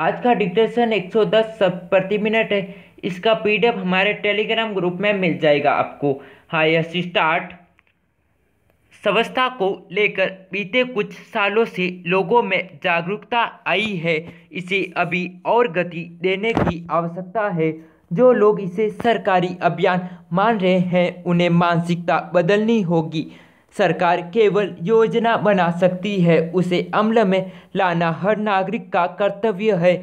आज का डिटेशन 110 दस प्रति मिनट है इसका पीडीएफ हमारे टेलीग्राम ग्रुप में मिल जाएगा आपको हाईएस्ट स्टार्ट संस्था को लेकर बीते कुछ सालों से लोगों में जागरूकता आई है इसे अभी और गति देने की आवश्यकता है जो लोग इसे सरकारी अभियान मान रहे हैं उन्हें मानसिकता बदलनी होगी सरकार केवल योजना बना सकती है उसे अमल में लाना हर नागरिक का कर्तव्य है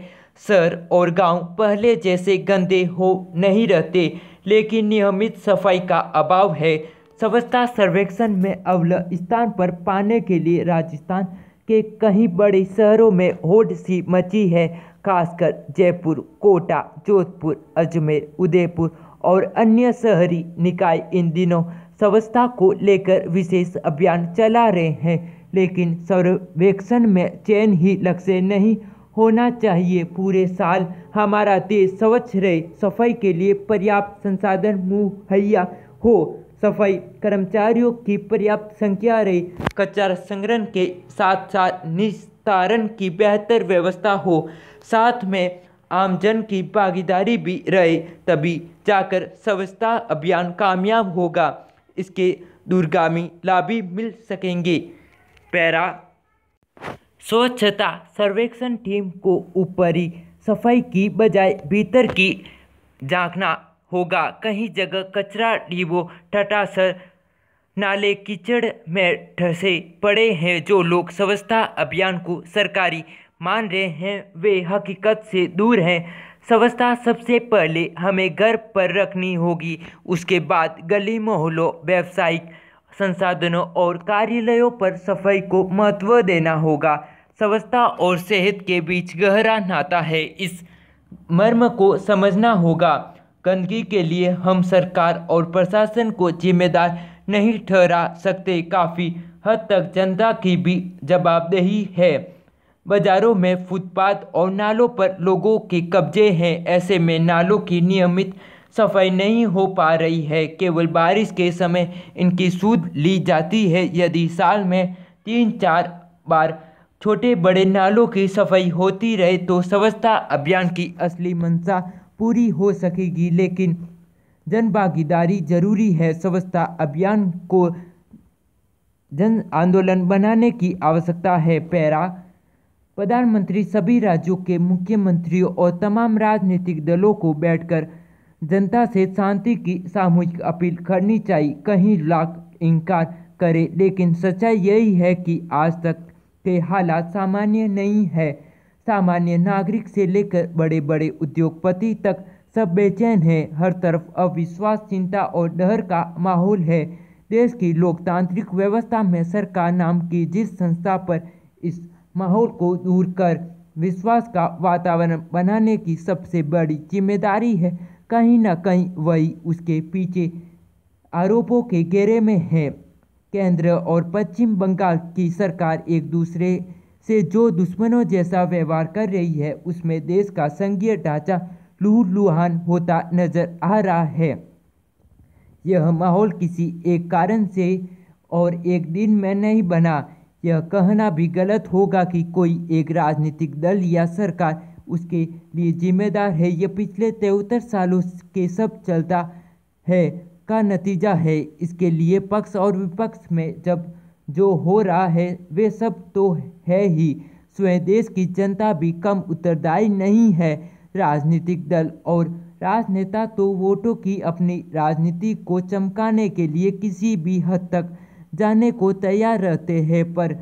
शहर और गांव पहले जैसे गंदे हो नहीं रहते लेकिन नियमित सफाई का अभाव है स्वच्छता सर्वेक्षण में अव्वल स्थान पर पाने के लिए राजस्थान के कई बड़े शहरों में होड़ सी मची है खासकर जयपुर कोटा जोधपुर अजमेर उदयपुर और अन्य शहरी निकाय इन दिनों स्वच्छता को लेकर विशेष अभियान चला रहे हैं लेकिन सर्वेक्षण में चयन ही लक्ष्य नहीं होना चाहिए पूरे साल हमारा देश स्वच्छ रहे सफाई के लिए पर्याप्त संसाधन मुहैया हो सफाई कर्मचारियों की पर्याप्त संख्या रहे कचरा संग्रहण के साथ साथ निस्तारण की बेहतर व्यवस्था हो साथ में आमजन की भागीदारी भी रहे तभी जाकर स्वच्छता अभियान कामयाब होगा इसके दूरगामी लाभ भी मिल सकेंगे पैरा स्वच्छता सर्वेक्षण टीम को ऊपरी सफाई की बजाय भीतर की झांकना होगा कहीं जगह कचरा डिबो टटासर नाले कीचड़ में ठसे पड़े हैं जो लोग स्वच्छता अभियान को सरकारी मान रहे हैं वे हकीकत से दूर हैं स्वच्छता सबसे पहले हमें घर पर रखनी होगी उसके बाद गली मोहल्लों व्यावसायिक संसाधनों और कार्यालयों पर सफाई को महत्व देना होगा स्वच्छता और सेहत के बीच गहरा नाता है इस मर्म को समझना होगा गंदगी के लिए हम सरकार और प्रशासन को जिम्मेदार नहीं ठहरा सकते काफ़ी हद तक जनता की भी जवाबदेही है बाज़ारों में फुटपाथ और नालों पर लोगों के कब्जे हैं ऐसे में नालों की नियमित सफाई नहीं हो पा रही है केवल बारिश के समय इनकी सूद ली जाती है यदि साल में तीन चार बार छोटे बड़े नालों की सफाई होती रहे तो स्वच्छता अभियान की असली मंशा पूरी हो सकेगी लेकिन जन भागीदारी जरूरी है स्वच्छता अभियान को जन आंदोलन बनाने की आवश्यकता है पैरा प्रधानमंत्री सभी राज्यों के मुख्यमंत्रियों और तमाम राजनीतिक दलों को बैठकर जनता से शांति की सामूहिक अपील करनी चाहिए कहीं लाख इनकार करे लेकिन सच्चाई यही है कि आज तक के हालात सामान्य नहीं है सामान्य नागरिक से लेकर बड़े बड़े उद्योगपति तक सब बेचैन है हर तरफ अविश्वास चिंता और डर का माहौल है देश की लोकतांत्रिक व्यवस्था में सरकार नाम की जिस संस्था पर इस माहौल को दूर कर विश्वास का वातावरण बनाने की सबसे बड़ी जिम्मेदारी है कहीं ना कहीं वही उसके पीछे आरोपों के घेरे में है केंद्र और पश्चिम बंगाल की सरकार एक दूसरे से जो दुश्मनों जैसा व्यवहार कर रही है उसमें देश का संघीय ढांचा लुहान होता नजर आ रहा है यह माहौल किसी एक कारण से और एक दिन में नहीं बना यह कहना भी गलत होगा कि कोई एक राजनीतिक दल या सरकार उसके लिए जिम्मेदार है यह पिछले तिहत्तर सालों के सब चलता है का नतीजा है इसके लिए पक्ष और विपक्ष में जब जो हो रहा है वे सब तो है ही स्वयं देश की जनता भी कम उत्तरदायी नहीं है राजनीतिक दल और राजनेता तो वोटों की अपनी राजनीति को चमकाने के लिए किसी भी हद तक जाने को तैयार रहते हैं पर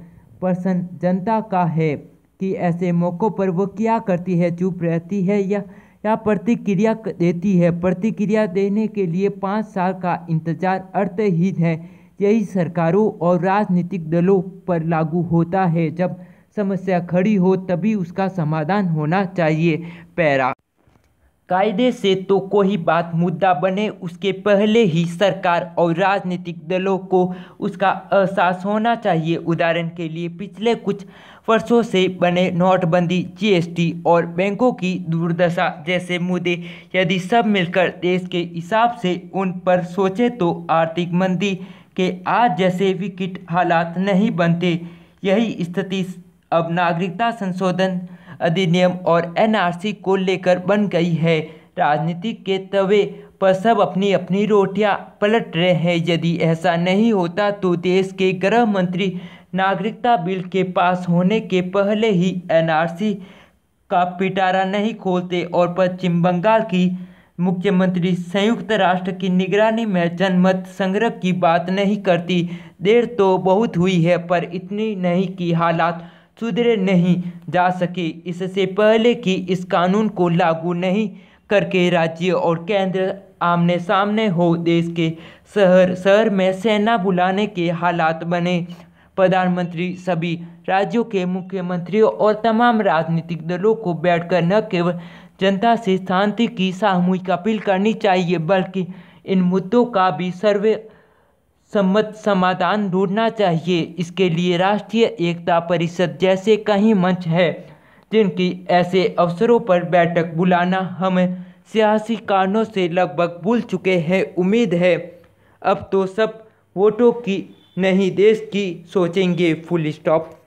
प्रश्न जनता का है कि ऐसे मौक़ों पर वो क्या करती है चुप रहती है या या प्रतिक्रिया देती है प्रतिक्रिया देने के लिए पाँच साल का इंतजार अर्थहीन है यही सरकारों और राजनीतिक दलों पर लागू होता है जब समस्या खड़ी हो तभी उसका समाधान होना चाहिए पैरा कायदे से तो कोई बात मुद्दा बने उसके पहले ही सरकार और राजनीतिक दलों को उसका एहसास होना चाहिए उदाहरण के लिए पिछले कुछ वर्षों से बने नोटबंदी जीएसटी और बैंकों की दुर्दशा जैसे मुद्दे यदि सब मिलकर देश के हिसाब से उन पर सोचे तो आर्थिक मंदी के आज जैसे विकट हालात नहीं बनते यही स्थिति अब नागरिकता संशोधन अधिनियम और एनआरसी को लेकर बन गई है राजनीति के तवे पर सब अपनी अपनी रोटियां पलट रहे हैं यदि ऐसा नहीं होता तो देश के गृह मंत्री नागरिकता बिल के पास होने के पहले ही एनआरसी का पिटारा नहीं खोलते और पश्चिम बंगाल की मुख्यमंत्री संयुक्त राष्ट्र की निगरानी में जनमत संग्रह की बात नहीं करती देर तो बहुत हुई है पर इतनी नहीं कि हालात सुधरे नहीं जा सके इससे पहले कि इस कानून को लागू नहीं करके राज्य और केंद्र आमने सामने हो देश के शहर शहर में सेना बुलाने के हालात बने प्रधानमंत्री सभी राज्यों के मुख्यमंत्रियों और तमाम राजनीतिक दलों को बैठकर न केवल जनता से शांति की सामूहिक अपील करनी चाहिए बल्कि इन मुद्दों का भी सर्वे सम्मत समाधान ढूंढना चाहिए इसके लिए राष्ट्रीय एकता परिषद जैसे कई मंच है जिनकी ऐसे अवसरों पर बैठक बुलाना हम सियासी कारणों से लगभग भूल चुके हैं उम्मीद है अब तो सब वोटों की नहीं देश की सोचेंगे फुल स्टॉप